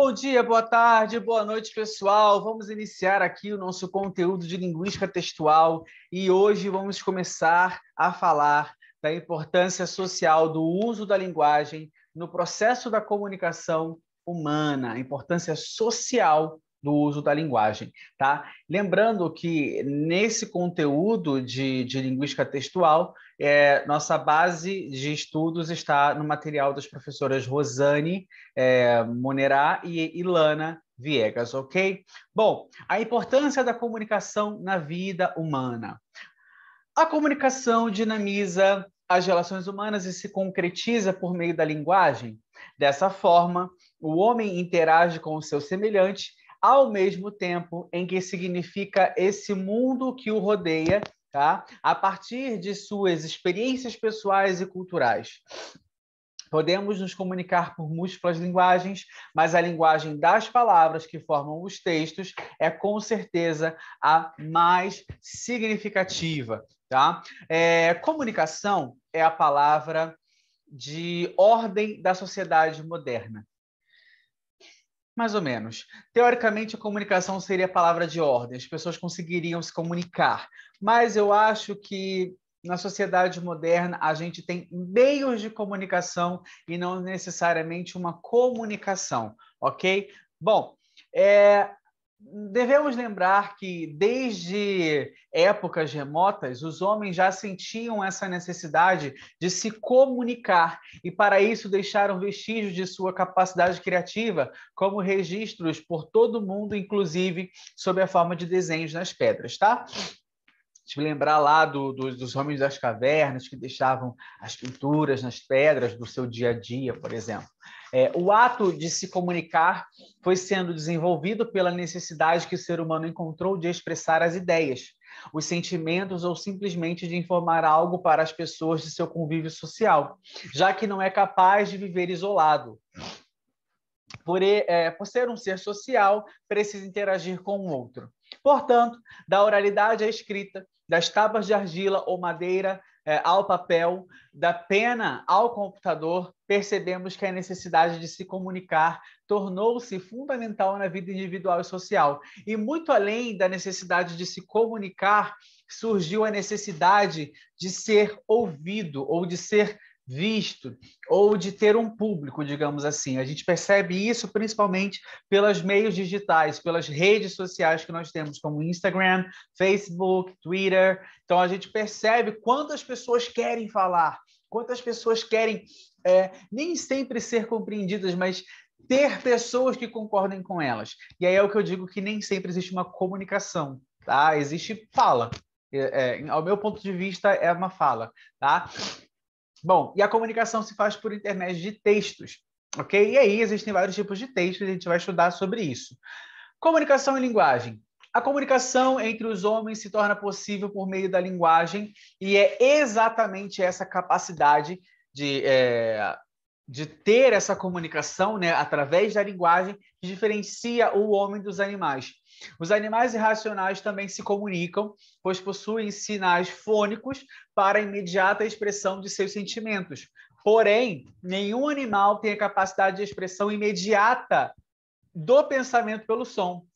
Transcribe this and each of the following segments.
Bom dia, boa tarde, boa noite, pessoal. Vamos iniciar aqui o nosso conteúdo de linguística textual e hoje vamos começar a falar da importância social do uso da linguagem no processo da comunicação humana, a importância social do uso da linguagem, tá? Lembrando que nesse conteúdo de, de linguística textual, é, nossa base de estudos está no material das professoras Rosane é, Monerá e Ilana Viegas, ok? Bom, a importância da comunicação na vida humana. A comunicação dinamiza as relações humanas e se concretiza por meio da linguagem. Dessa forma, o homem interage com o seu semelhante ao mesmo tempo em que significa esse mundo que o rodeia, tá? a partir de suas experiências pessoais e culturais. Podemos nos comunicar por múltiplas linguagens, mas a linguagem das palavras que formam os textos é com certeza a mais significativa. Tá? É, comunicação é a palavra de ordem da sociedade moderna. Mais ou menos. Teoricamente, a comunicação seria a palavra de ordem, as pessoas conseguiriam se comunicar. Mas eu acho que na sociedade moderna a gente tem meios de comunicação e não necessariamente uma comunicação, ok? Bom, é, Devemos lembrar que, desde épocas remotas, os homens já sentiam essa necessidade de se comunicar e, para isso, deixaram vestígios de sua capacidade criativa, como registros por todo o mundo, inclusive sob a forma de desenhos nas pedras, tá? Se lembrar lá do, do, dos homens das cavernas que deixavam as pinturas nas pedras do seu dia a dia, por exemplo. É, o ato de se comunicar foi sendo desenvolvido pela necessidade que o ser humano encontrou de expressar as ideias, os sentimentos ou simplesmente de informar algo para as pessoas de seu convívio social, já que não é capaz de viver isolado por, é, por ser um ser social, precisa interagir com o outro. Portanto, da oralidade à escrita, das tábuas de argila ou madeira é, ao papel, da pena ao computador, percebemos que a necessidade de se comunicar tornou-se fundamental na vida individual e social. E muito além da necessidade de se comunicar, surgiu a necessidade de ser ouvido ou de ser visto ou de ter um público, digamos assim. A gente percebe isso principalmente pelos meios digitais, pelas redes sociais que nós temos, como Instagram, Facebook, Twitter. Então a gente percebe quantas pessoas querem falar, quantas pessoas querem é, nem sempre ser compreendidas, mas ter pessoas que concordem com elas. E aí é o que eu digo que nem sempre existe uma comunicação, tá? Existe fala. É, é, ao meu ponto de vista, é uma fala, tá? Bom, e a comunicação se faz por intermédio de textos, ok? E aí existem vários tipos de textos a gente vai estudar sobre isso. Comunicação e linguagem. A comunicação entre os homens se torna possível por meio da linguagem e é exatamente essa capacidade de é, de ter essa comunicação né, através da linguagem que diferencia o homem dos animais. Os animais irracionais também se comunicam, pois possuem sinais fônicos para a imediata expressão de seus sentimentos. Porém, nenhum animal tem a capacidade de expressão imediata do pensamento pelo som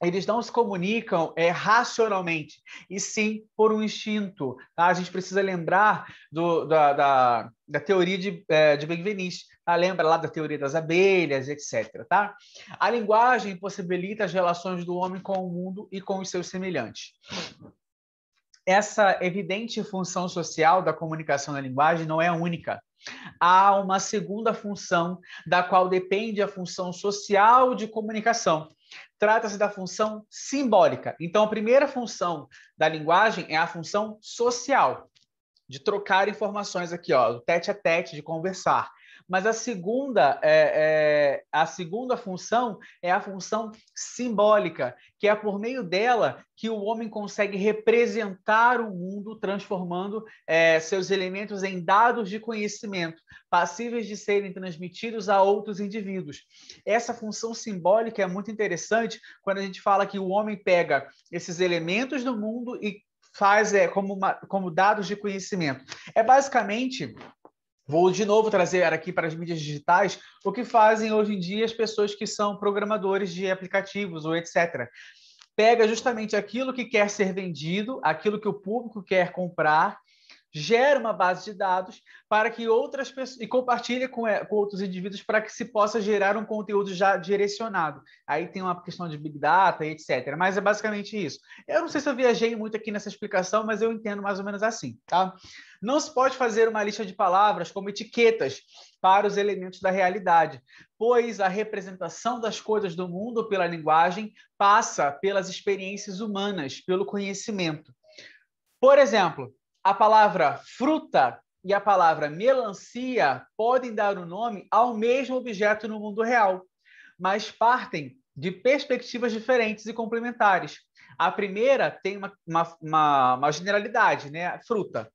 eles não se comunicam é, racionalmente, e sim por um instinto. Tá? A gente precisa lembrar do, da, da, da, teoria de, é, de Benveniste, tá? lembra lá da teoria das abelhas, etc. Tá? A linguagem possibilita as relações do homem com o mundo e com os seus semelhantes. Essa evidente função social da comunicação na linguagem não é única. Há uma segunda função, da qual depende a função social de comunicação, Trata-se da função simbólica. Então, a primeira função da linguagem é a função social, de trocar informações aqui, ó, tete a tete, de conversar. Mas a segunda, é, é, a segunda função é a função simbólica, que é por meio dela que o homem consegue representar o mundo, transformando é, seus elementos em dados de conhecimento, passíveis de serem transmitidos a outros indivíduos. Essa função simbólica é muito interessante quando a gente fala que o homem pega esses elementos do mundo e faz é, como, uma, como dados de conhecimento. É basicamente Vou de novo trazer aqui para as mídias digitais o que fazem hoje em dia as pessoas que são programadores de aplicativos ou etc. Pega justamente aquilo que quer ser vendido, aquilo que o público quer comprar, gera uma base de dados para que outras pessoas e compartilha com, eh, com, outros indivíduos para que se possa gerar um conteúdo já direcionado. Aí tem uma questão de big data e etc. Mas é basicamente isso. Eu não sei se eu viajei muito aqui nessa explicação, mas eu entendo mais ou menos assim, tá? Não se pode fazer uma lista de palavras como etiquetas para os elementos da realidade, pois a representação das coisas do mundo pela linguagem passa pelas experiências humanas, pelo conhecimento. Por exemplo, a palavra fruta e a palavra melancia podem dar o um nome ao mesmo objeto no mundo real, mas partem de perspectivas diferentes e complementares. A primeira tem uma, uma, uma, uma generalidade, né? Fruta.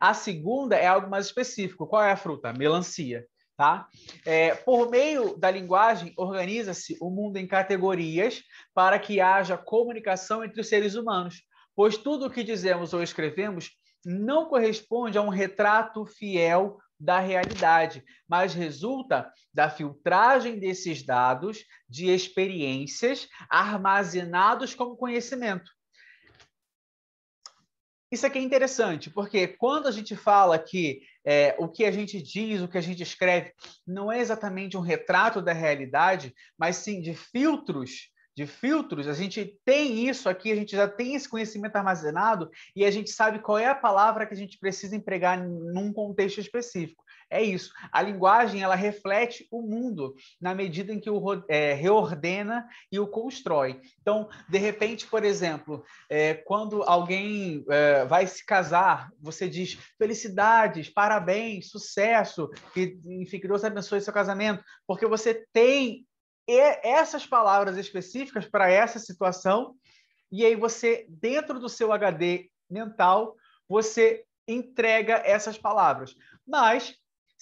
A segunda é algo mais específico. Qual é a fruta? Melancia. Tá? É, por meio da linguagem, organiza-se o mundo em categorias para que haja comunicação entre os seres humanos, pois tudo o que dizemos ou escrevemos não corresponde a um retrato fiel da realidade, mas resulta da filtragem desses dados de experiências armazenados como conhecimento. Isso aqui é interessante, porque quando a gente fala que é, o que a gente diz, o que a gente escreve, não é exatamente um retrato da realidade, mas sim de filtros de filtros, a gente tem isso aqui, a gente já tem esse conhecimento armazenado e a gente sabe qual é a palavra que a gente precisa empregar num contexto específico. É isso. A linguagem ela reflete o mundo na medida em que o é, reordena e o constrói. Então, de repente, por exemplo, é, quando alguém é, vai se casar, você diz felicidades, parabéns, sucesso, que, enfim, que Deus abençoe seu casamento, porque você tem essas palavras específicas para essa situação, e aí você, dentro do seu HD mental, você entrega essas palavras. Mas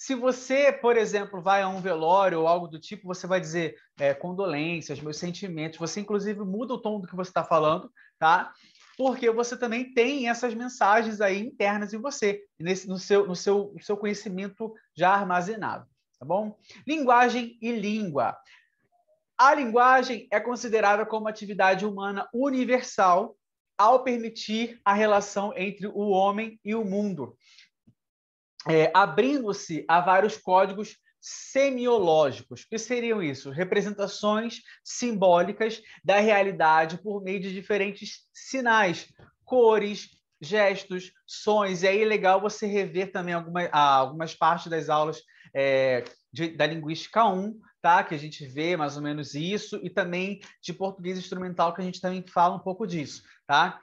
se você, por exemplo, vai a um velório ou algo do tipo, você vai dizer é, condolências, meus sentimentos. Você, inclusive, muda o tom do que você está falando, tá? Porque você também tem essas mensagens aí internas em você, nesse, no, seu, no, seu, no seu conhecimento já armazenado, tá bom? Linguagem e língua. A linguagem é considerada como atividade humana universal ao permitir a relação entre o homem e o mundo é, abrindo-se a vários códigos semiológicos. O que seriam isso? Representações simbólicas da realidade por meio de diferentes sinais, cores, gestos, sons. E aí é legal você rever também alguma, algumas partes das aulas é, de, da Linguística 1, tá? que a gente vê mais ou menos isso, e também de português instrumental, que a gente também fala um pouco disso. Tá?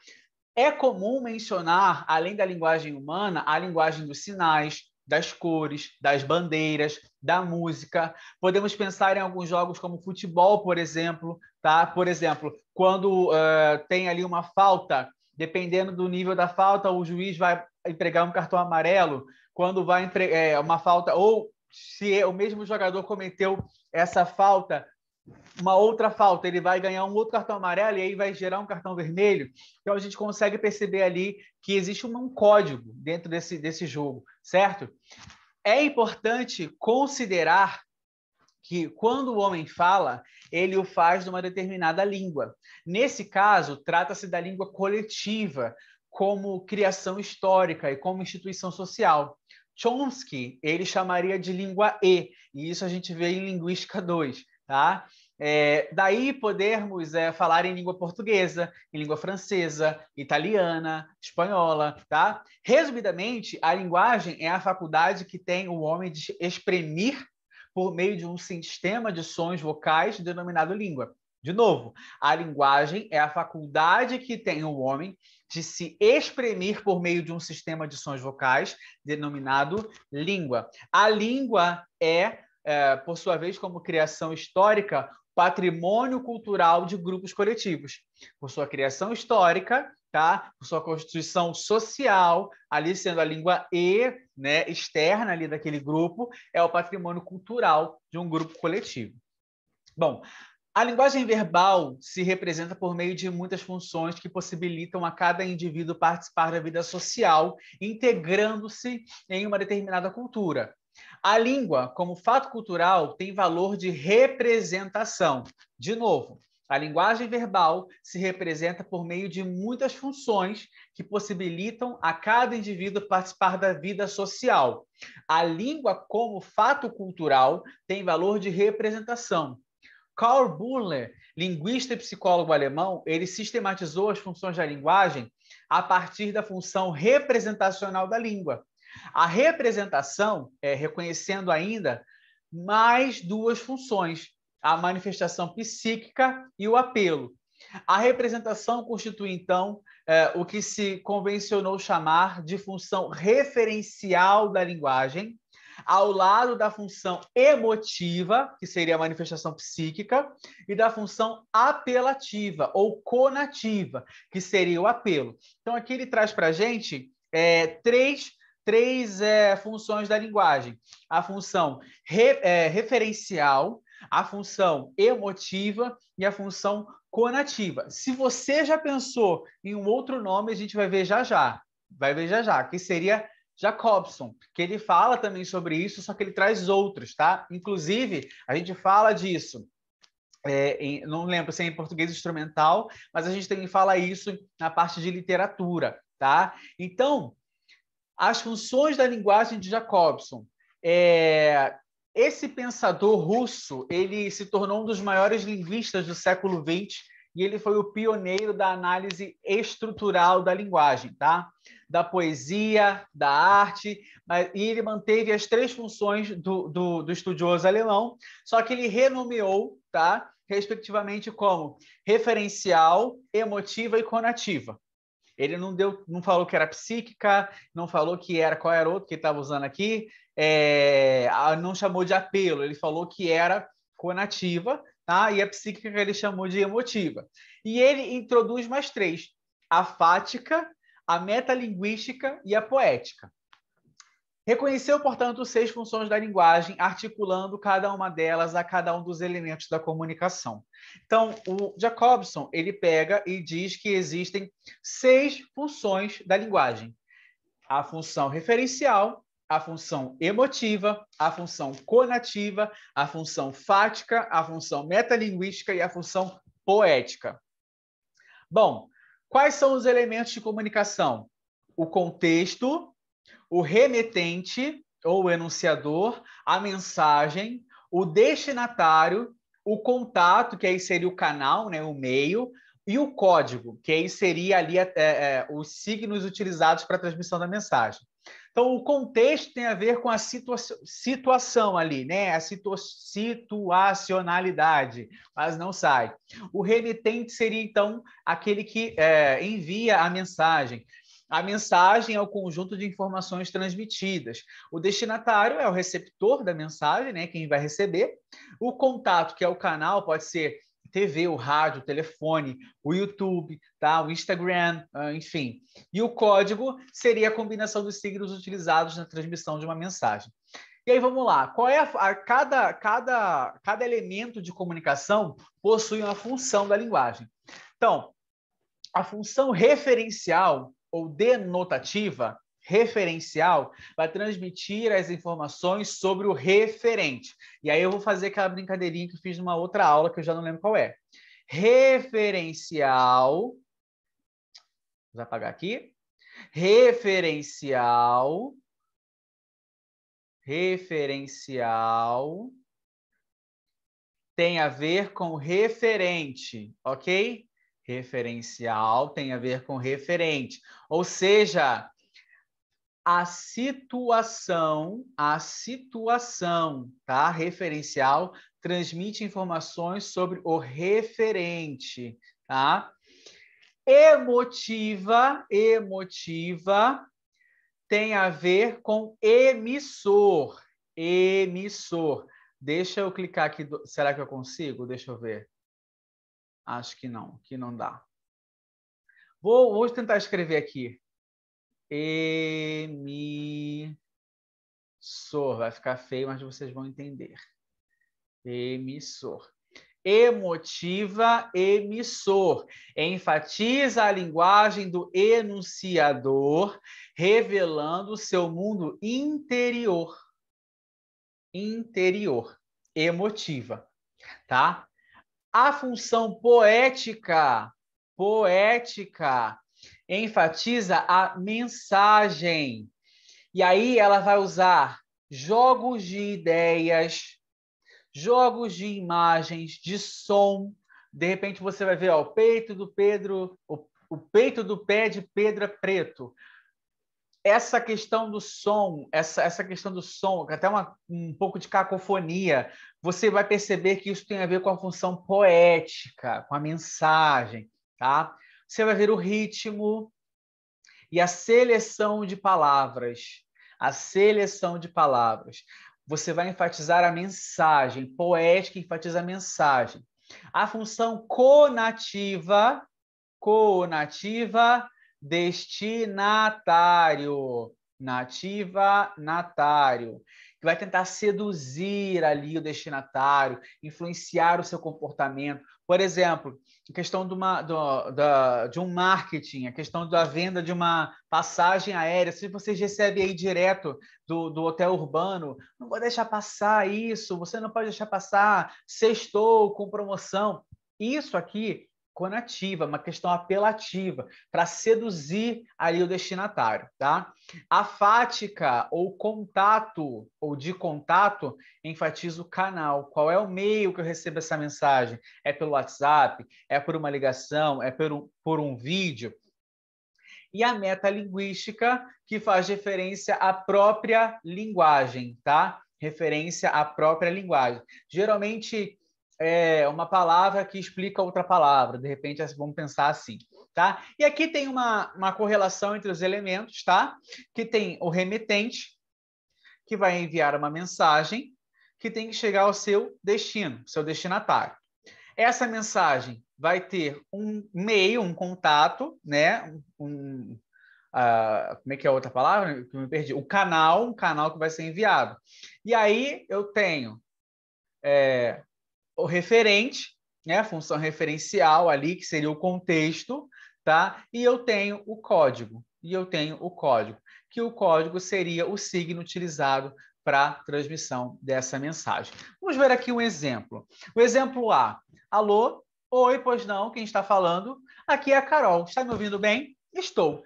É comum mencionar, além da linguagem humana, a linguagem dos sinais, das cores, das bandeiras, da música. Podemos pensar em alguns jogos como futebol, por exemplo, tá? Por exemplo, quando uh, tem ali uma falta, dependendo do nível da falta, o juiz vai entregar um cartão amarelo. Quando vai entre... é, uma falta ou se o mesmo jogador cometeu essa falta, uma outra falta, ele vai ganhar um outro cartão amarelo e aí vai gerar um cartão vermelho. Então a gente consegue perceber ali que existe um código dentro desse, desse jogo, certo? É importante considerar que quando o homem fala, ele o faz numa determinada língua. Nesse caso, trata-se da língua coletiva, como criação histórica e como instituição social. Chomsky, ele chamaria de língua E, e isso a gente vê em Linguística 2, tá? É, daí podermos é, falar em língua portuguesa, em língua francesa, italiana, espanhola, tá? Resumidamente, a linguagem é a faculdade que tem o homem de exprimir por meio de um sistema de sons vocais denominado língua. De novo, a linguagem é a faculdade que tem o homem de se exprimir por meio de um sistema de sons vocais denominado língua. A língua é é, por sua vez, como criação histórica, patrimônio cultural de grupos coletivos, por sua criação histórica, tá? Por sua constituição social, ali sendo a língua E, né, externa ali daquele grupo, é o patrimônio cultural de um grupo coletivo. Bom, a linguagem verbal se representa por meio de muitas funções que possibilitam a cada indivíduo participar da vida social, integrando-se em uma determinada cultura. A língua, como fato cultural, tem valor de representação. De novo, a linguagem verbal se representa por meio de muitas funções que possibilitam a cada indivíduo participar da vida social. A língua, como fato cultural, tem valor de representação. Karl Bühler, linguista e psicólogo alemão, ele sistematizou as funções da linguagem a partir da função representacional da língua. A representação é reconhecendo ainda mais duas funções, a manifestação psíquica e o apelo. A representação constitui, então, é, o que se convencionou chamar de função referencial da linguagem, ao lado da função emotiva, que seria a manifestação psíquica, e da função apelativa ou conativa, que seria o apelo. Então, aqui ele traz para a gente é, três três é, funções da linguagem: a função re, é, referencial, a função emotiva e a função conativa. Se você já pensou em um outro nome, a gente vai ver já já. Vai ver já já, que seria Jacobson, que ele fala também sobre isso, só que ele traz outros, tá? Inclusive, a gente fala disso é, em, não lembro se é em português instrumental, mas a gente também fala isso na parte de literatura, tá? Então, as funções da linguagem de Jacobson. É, esse pensador russo, ele se tornou um dos maiores linguistas do século XX e ele foi o pioneiro da análise estrutural da linguagem, tá? Da poesia, da arte, mas, e ele manteve as três funções do, do, do estudioso alemão, só que ele renomeou, tá? Respectivamente como referencial, emotiva e conativa. Ele não deu, não falou que era psíquica, não falou que era qual era outro que estava usando aqui, é, não chamou de apelo, ele falou que era conativa, tá? E a psíquica ele chamou de emotiva. E ele introduz mais três: a fática, a metalinguística e a poética. Reconheceu, portanto, seis funções da linguagem, articulando cada uma delas a cada um dos elementos da comunicação. Então, o Jacobson, ele pega e diz que existem seis funções da linguagem. A função referencial, a função emotiva, a função conativa, a função fática, a função metalinguística e a função poética. Bom, quais são os elementos de comunicação? O contexto, o remetente ou o enunciador, a mensagem, o destinatário, o contato, que aí seria o canal, né, o meio, e o código, que aí seria ali é, é, é os signos utilizados para a transmissão da mensagem. Então, o contexto tem a ver com a situa situação ali, né? A situacionalidade, mas não sai. O remetente seria, então, aquele que é, envia a mensagem. A mensagem é o conjunto de informações transmitidas. O destinatário é o receptor da mensagem, né, quem vai receber. O contato, que é o canal, pode ser TV, o rádio, o telefone, o YouTube, tá? o Instagram, ah, enfim. E o código seria a combinação dos signos utilizados na transmissão de uma mensagem. E aí vamos lá, qual é a, a, cada, cada, cada elemento de comunicação possui uma função da linguagem. Então, a função referencial ou denotativa referencial vai transmitir as informações sobre o referente. E aí eu vou fazer aquela brincadeirinha que eu fiz numa outra aula que eu já não lembro qual é. Referencial. Vou apagar aqui. Referencial. Referencial tem a ver com referente, ok? Referencial tem a ver com referente. Ou seja, a situação, a situação, tá? Referencial transmite informações sobre o referente, tá? Emotiva, emotiva tem a ver com emissor, emissor. Deixa eu clicar aqui, será que eu consigo? Deixa eu ver. Acho que não, que não dá. Vou, hoje tentar escrever aqui. Emissor. Vai ficar feio, mas vocês vão entender. Emissor. Emotiva, emissor. Enfatiza a linguagem do enunciador, revelando o seu mundo interior. Interior. Emotiva. Tá? A função poética, poética, enfatiza a mensagem. E aí ela vai usar jogos de ideias, jogos de imagens, de som. De repente você vai ver ó, o peito do Pedro, o, o peito do pé de Pedra é Preto essa questão do som, essa, essa questão do som, até uma, um pouco de cacofonia, você vai perceber que isso tem a ver com a função poética, com a mensagem, tá? Você vai ver o ritmo e a seleção de palavras. A seleção de palavras. Você vai enfatizar a mensagem, poética enfatiza a mensagem. A função conativa, conativa, destinatário, nativa natário, que vai tentar seduzir ali o destinatário, influenciar o seu comportamento. Por exemplo, a questão de, uma, do, da, de um marketing, a questão da venda de uma passagem aérea. Se você recebe aí direto do, do hotel urbano, não vou deixar passar isso, você não pode deixar passar sextou com promoção. Isso aqui conativa, uma questão apelativa, para seduzir ali o destinatário, tá? A fática ou contato ou de contato enfatiza o canal. Qual é o meio que eu recebo essa mensagem? É pelo WhatsApp? É por uma ligação? É por um, por um vídeo? E a metalinguística, que faz referência à própria linguagem, tá? Referência à própria linguagem. Geralmente, é, uma palavra que explica outra palavra. De repente, vamos pensar assim, tá? E aqui tem uma, uma correlação entre os elementos, tá? Que tem o remetente, que vai enviar uma mensagem, que tem que chegar ao seu destino, seu destinatário. Essa mensagem vai ter um meio, um contato, né? Um, Uh, como é que é a outra palavra que me perdi? O canal, um canal que vai ser enviado. E aí eu tenho é, o referente, né, a função referencial ali, que seria o contexto, tá? E eu tenho o código, e eu tenho o código, que o código seria o signo utilizado para transmissão dessa mensagem. Vamos ver aqui um exemplo. O exemplo A. Alô? Oi, pois não, quem está falando? Aqui é a Carol. Está me ouvindo bem? Estou.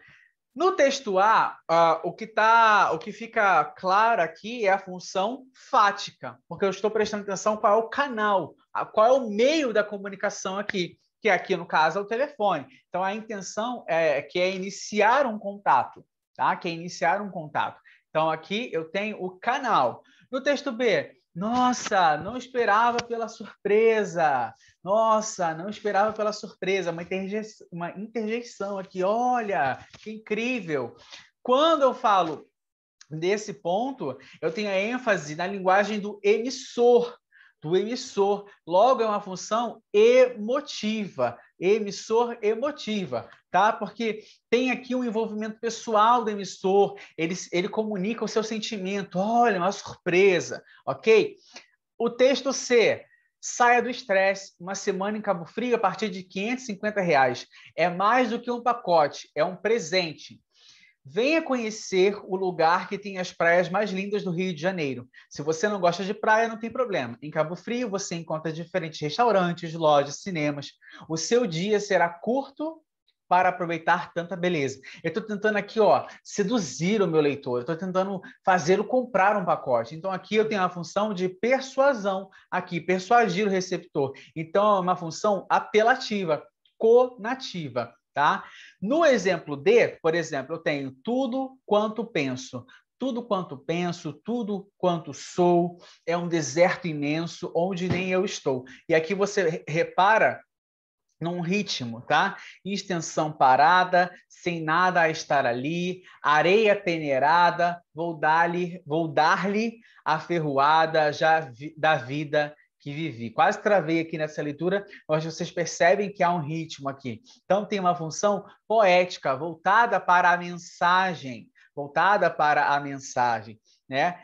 No texto A, uh, o, que tá, o que fica claro aqui é a função fática, porque eu estou prestando atenção qual é o canal, qual é o meio da comunicação aqui, que aqui no caso é o telefone. Então a intenção é que é iniciar um contato, tá? Que é iniciar um contato. Então aqui eu tenho o canal. No texto B, nossa, não esperava pela surpresa. Nossa, não esperava pela surpresa. Uma, interjeição, uma interjeição aqui. Olha, que incrível. Quando eu falo desse ponto, eu tenho a ênfase na linguagem do emissor, do emissor. Logo, é uma função emotiva, emissor emotiva, tá? Porque tem aqui um envolvimento pessoal do emissor, ele, ele comunica o seu sentimento, olha, uma surpresa, ok? O texto C, saia do estresse, uma semana em Cabo Frio a partir de R$ 550. Reais. É mais do que um pacote, é um presente. Venha conhecer o lugar que tem as praias mais lindas do Rio de Janeiro. Se você não gosta de praia, não tem problema. Em Cabo Frio, você encontra diferentes restaurantes, lojas, cinemas. O seu dia será curto para aproveitar tanta beleza. Eu estou tentando aqui, ó, seduzir o meu leitor. Estou tentando fazê-lo comprar um pacote. Então aqui eu tenho a função de persuasão, aqui persuadir o receptor. Então é uma função apelativa, conativa tá? No exemplo D, por exemplo, eu tenho tudo quanto penso. Tudo quanto penso, tudo quanto sou, é um deserto imenso onde nem eu estou. E aqui você repara num ritmo, tá? Extensão parada, sem nada a estar ali, areia peneirada, vou dar-lhe vou dar a ferroada já vi, da vida que vivi. Quase travei aqui nessa leitura, mas vocês percebem que há um ritmo aqui. Então, tem uma função poética, voltada para a mensagem. Voltada para a mensagem. Né?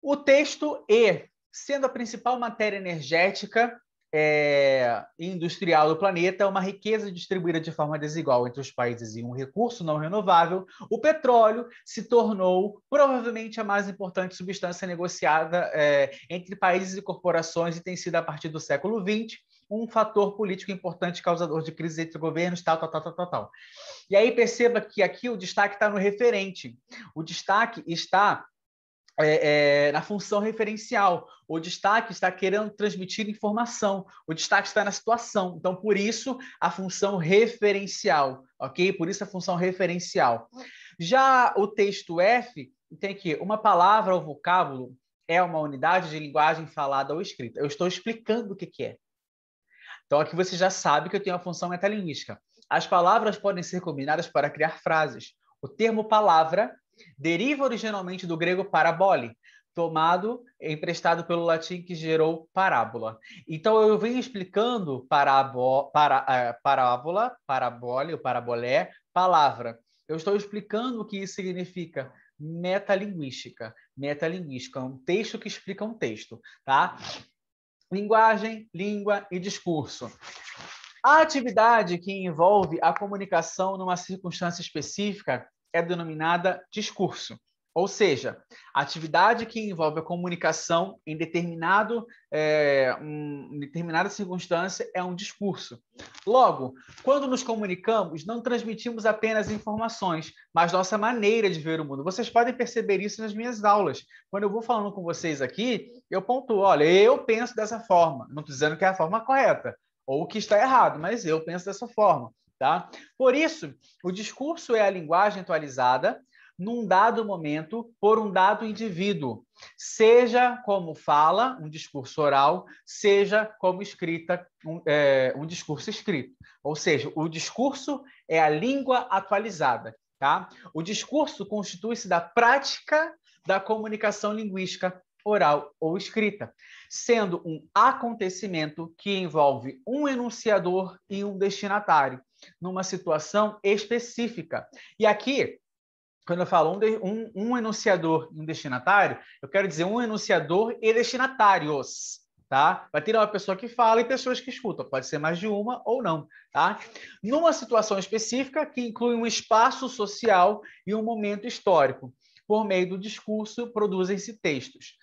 O texto E, sendo a principal matéria energética, é, industrial do planeta, uma riqueza distribuída de forma desigual entre os países e um recurso não renovável, o petróleo se tornou provavelmente a mais importante substância negociada é, entre países e corporações e tem sido, a partir do século XX, um fator político importante causador de crises entre governos, tal, tal, tal, tal, tal. E aí perceba que aqui o destaque está no referente. O destaque está é, é, na função referencial. O destaque está querendo transmitir informação. O destaque está na situação. Então, por isso, a função referencial, ok? Por isso, a função referencial. Já o texto F tem que uma palavra ou vocábulo é uma unidade de linguagem falada ou escrita. Eu estou explicando o que, que é. Então, aqui você já sabe que eu tenho a função metalinguística. As palavras podem ser combinadas para criar frases. O termo palavra deriva originalmente do grego parabole, tomado, emprestado pelo latim que gerou parábola. Então eu venho explicando parabo, para, uh, parábola, parabole, ou parabolé, palavra. Eu estou explicando o que isso significa metalinguística. Metalinguística é um texto que explica um texto, tá? Linguagem, língua e discurso. A atividade que envolve a comunicação numa circunstância específica é denominada discurso, ou seja, atividade que envolve a comunicação em determinado, é, um, em determinada circunstância é um discurso. Logo, quando nos comunicamos, não transmitimos apenas informações, mas nossa maneira de ver o mundo. Vocês podem perceber isso nas minhas aulas. Quando eu vou falando com vocês aqui, eu pontuo, olha, eu penso dessa forma. Não estou dizendo que é a forma correta, ou que está errado, mas eu penso dessa forma. Tá? Por isso, o discurso é a linguagem atualizada num dado momento por um dado indivíduo, seja como fala, um discurso oral, seja como escrita, um, é, um discurso escrito. Ou seja, o discurso é a língua atualizada. Tá? O discurso constitui-se da prática da comunicação linguística oral ou escrita, sendo um acontecimento que envolve um enunciador e um destinatário, numa situação específica. E aqui, quando eu falo um, um, um enunciador e um destinatário, eu quero dizer um enunciador e destinatários. Tá? Vai ter uma pessoa que fala e pessoas que escutam, pode ser mais de uma ou não, tá? Numa situação específica que inclui um espaço social e um momento histórico. Por meio do discurso, produzem-se textos.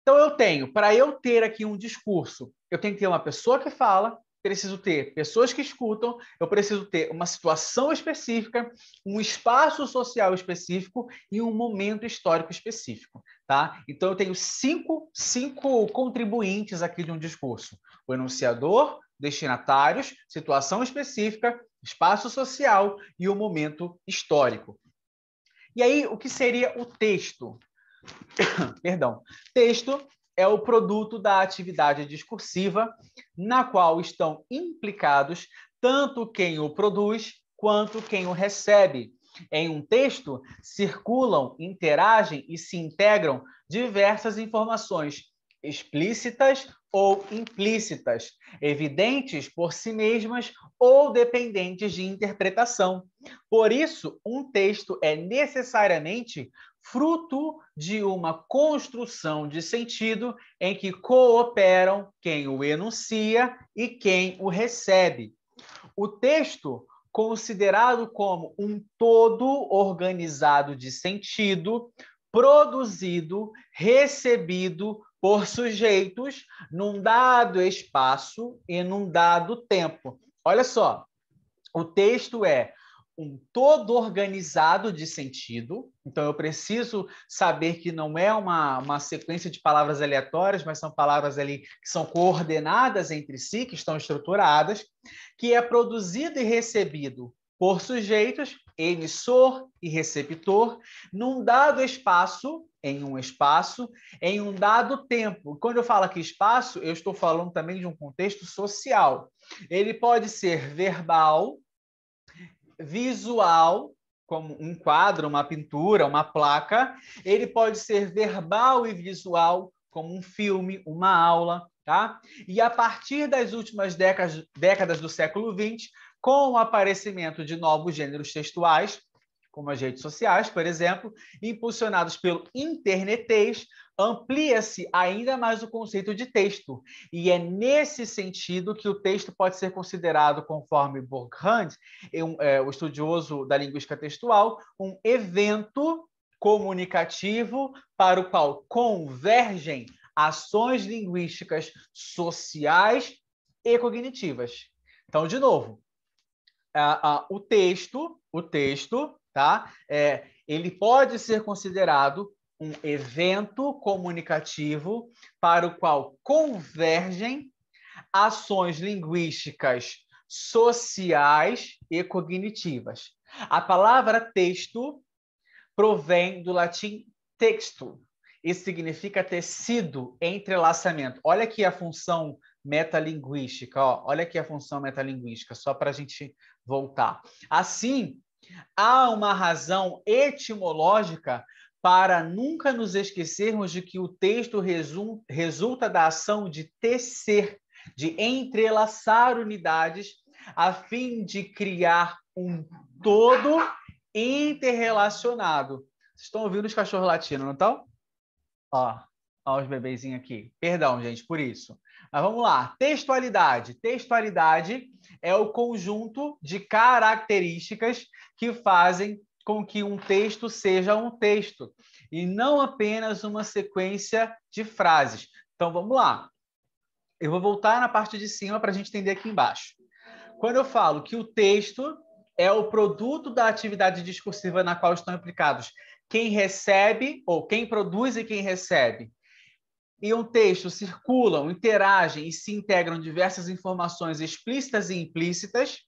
Então eu tenho, para eu ter aqui um discurso, eu tenho que ter uma pessoa que fala, preciso ter pessoas que escutam, eu preciso ter uma situação específica, um espaço social específico e um momento histórico específico, tá? Então eu tenho cinco, cinco contribuintes aqui de um discurso: o enunciador, destinatários, situação específica, espaço social e o momento histórico. E aí o que seria o texto? Perdão. Texto é o produto da atividade discursiva, na qual estão implicados tanto quem o produz quanto quem o recebe. Em um texto, circulam, interagem e se integram diversas informações explícitas ou implícitas, evidentes por si mesmas ou dependentes de interpretação. Por isso, um texto é necessariamente fruto de uma construção de sentido em que cooperam quem o enuncia e quem o recebe. O texto, considerado como um todo organizado de sentido, produzido, recebido por sujeitos num dado espaço e num dado tempo. Olha só, o texto é um todo organizado de sentido. Então, eu preciso saber que não é uma, uma sequência de palavras aleatórias, mas são palavras ali que são coordenadas entre si, que estão estruturadas, que é produzido e recebido por sujeitos, emissor e receptor, num dado espaço, em um espaço, em um dado tempo. Quando eu falo aqui espaço, eu estou falando também de um contexto social. Ele pode ser verbal, visual, como um quadro, uma pintura, uma placa, ele pode ser verbal e visual, como um filme, uma aula, tá? E a partir das últimas décadas, décadas do século XX, com o aparecimento de novos gêneros textuais, como as redes sociais, por exemplo, impulsionados pelo internetês, amplia-se ainda mais o conceito de texto. E é nesse sentido que o texto pode ser considerado, conforme Burkhand, é um, é, o estudioso da linguística textual, um evento comunicativo para o qual convergem ações linguísticas sociais e cognitivas. Então, de novo, o texto, o texto, tá? É, ele pode ser considerado um evento comunicativo para o qual convergem ações linguísticas sociais e cognitivas. A palavra texto provém do latim texto e significa tecido, entrelaçamento. Olha aqui a função metalinguística, ó. olha aqui a função metalinguística, só para a gente voltar. Assim, há uma razão etimológica para nunca nos esquecermos de que o texto resulta da ação de tecer, de entrelaçar unidades, a fim de criar um todo interrelacionado. Vocês estão ouvindo os cachorros latindo, não estão? Ó, ó os bebezinhos aqui. Perdão, gente, por isso. Mas vamos lá. Textualidade. Textualidade é o conjunto de características que fazem com que um texto seja um texto e não apenas uma sequência de frases. Então vamos lá. Eu vou voltar na parte de cima para a gente entender aqui embaixo. Quando eu falo que o texto é o produto da atividade discursiva na qual estão implicados quem recebe, ou quem produz e quem recebe, e um texto circulam, interagem e se integram diversas informações explícitas e implícitas,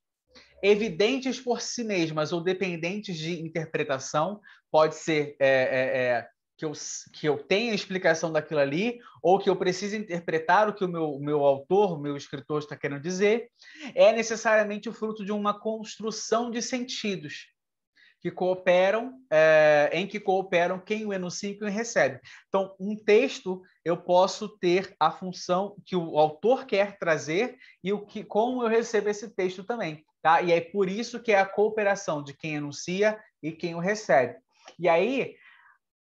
evidentes por si mesmas ou dependentes de interpretação, pode ser é, é, é que, eu, que eu tenha explicação daquilo ali, ou que eu precise interpretar o que o meu, meu autor, o meu escritor está querendo dizer, é necessariamente o fruto de uma construção de sentidos que cooperam, é, em que cooperam quem o enuncia e quem o recebe. Então, um texto eu posso ter a função que o autor quer trazer e o que como eu recebo esse texto também. Tá? E é por isso que é a cooperação de quem anuncia e quem o recebe. E aí,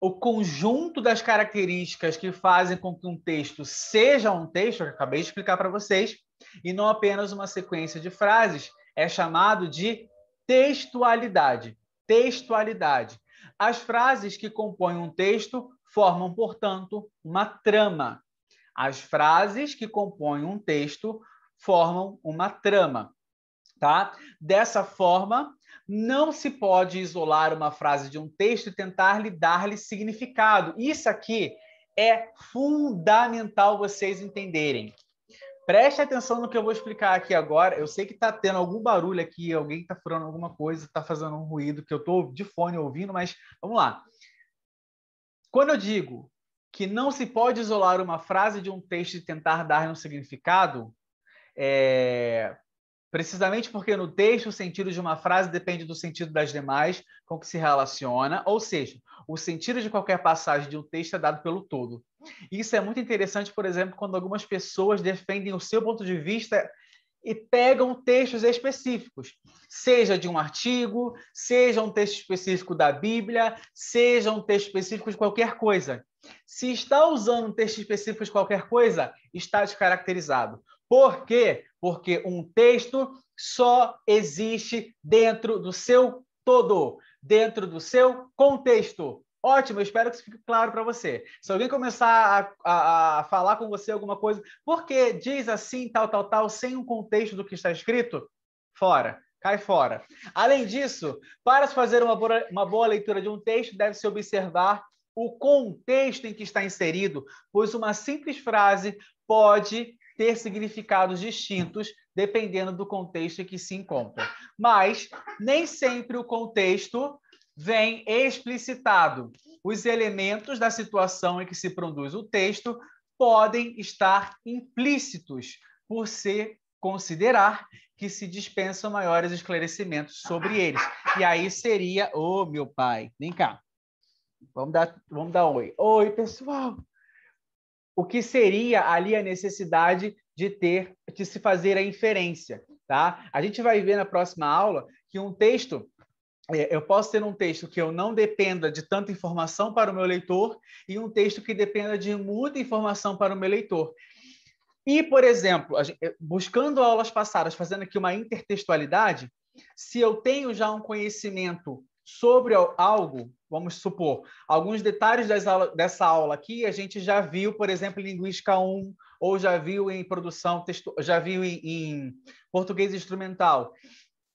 o conjunto das características que fazem com que um texto seja um texto, que eu acabei de explicar para vocês, e não apenas uma sequência de frases, é chamado de textualidade. Textualidade. As frases que compõem um texto formam, portanto, uma trama. As frases que compõem um texto formam uma trama tá? Dessa forma, não se pode isolar uma frase de um texto e tentar lhe dar-lhe significado. Isso aqui é fundamental vocês entenderem. Preste atenção no que eu vou explicar aqui agora. Eu sei que está tendo algum barulho aqui, alguém está furando alguma coisa, está fazendo um ruído que eu estou de fone ouvindo, mas vamos lá. Quando eu digo que não se pode isolar uma frase de um texto e tentar dar-lhe um significado, é, precisamente porque no texto o sentido de uma frase depende do sentido das demais com que se relaciona, ou seja, o sentido de qualquer passagem de um texto é dado pelo todo. Isso é muito interessante, por exemplo, quando algumas pessoas defendem o seu ponto de vista e pegam textos específicos, seja de um artigo, seja um texto específico da Bíblia, seja um texto específico de qualquer coisa. Se está usando um texto específico de qualquer coisa, está descaracterizado. Por quê? Porque um texto só existe dentro do seu todo, dentro do seu contexto. Ótimo, eu espero que isso fique claro para você. Se alguém começar a, a, a, falar com você alguma coisa, porque diz assim, tal, tal, tal, sem o contexto do que está escrito, fora, cai fora. Além disso, para se fazer uma boa, uma boa leitura de um texto, deve-se observar o contexto em que está inserido, pois uma simples frase pode ter significados distintos dependendo do contexto em que se encontra. Mas nem sempre o contexto vem explicitado. Os elementos da situação em que se produz o texto podem estar implícitos por se considerar que se dispensam maiores esclarecimentos sobre eles. E aí seria, ô oh, meu pai, vem cá. Vamos dar, vamos dar um oi. Oi, pessoal o que seria ali a necessidade de ter, de se fazer a inferência, tá? A gente vai ver na próxima aula que um texto é, eu posso ter um texto que eu não dependa de tanta informação para o meu leitor e um texto que dependa de muita informação para o meu leitor. E, por exemplo, buscando aulas passadas, fazendo aqui uma intertextualidade, se eu tenho já um conhecimento sobre algo, vamos supor, alguns detalhes dessa aula aqui, a gente já viu, por exemplo, em Linguística 1, ou já viu em produção, textu... já viu em, em português instrumental.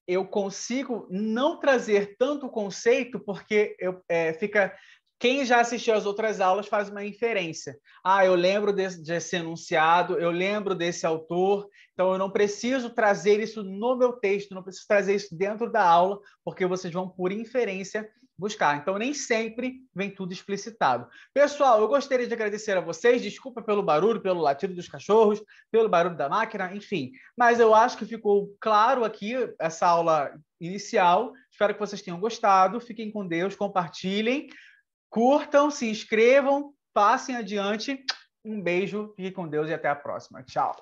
Eu consigo não trazer tanto conceito, porque eu, é, fica quem já assistiu às outras aulas faz uma inferência. Ah, eu lembro desse, desse enunciado, eu lembro desse autor, então eu não preciso trazer isso no meu texto, não preciso trazer isso dentro da aula, porque vocês vão, por inferência, buscar. Então, nem sempre vem tudo explicitado. Pessoal, eu gostaria de agradecer a vocês. Desculpa pelo barulho, pelo latido dos cachorros, pelo barulho da máquina, enfim. Mas eu acho que ficou claro aqui essa aula inicial. Espero que vocês tenham gostado. Fiquem com Deus, compartilhem. Curtam, se inscrevam, passem adiante. Um beijo, fiquem com Deus e até a próxima. Tchau.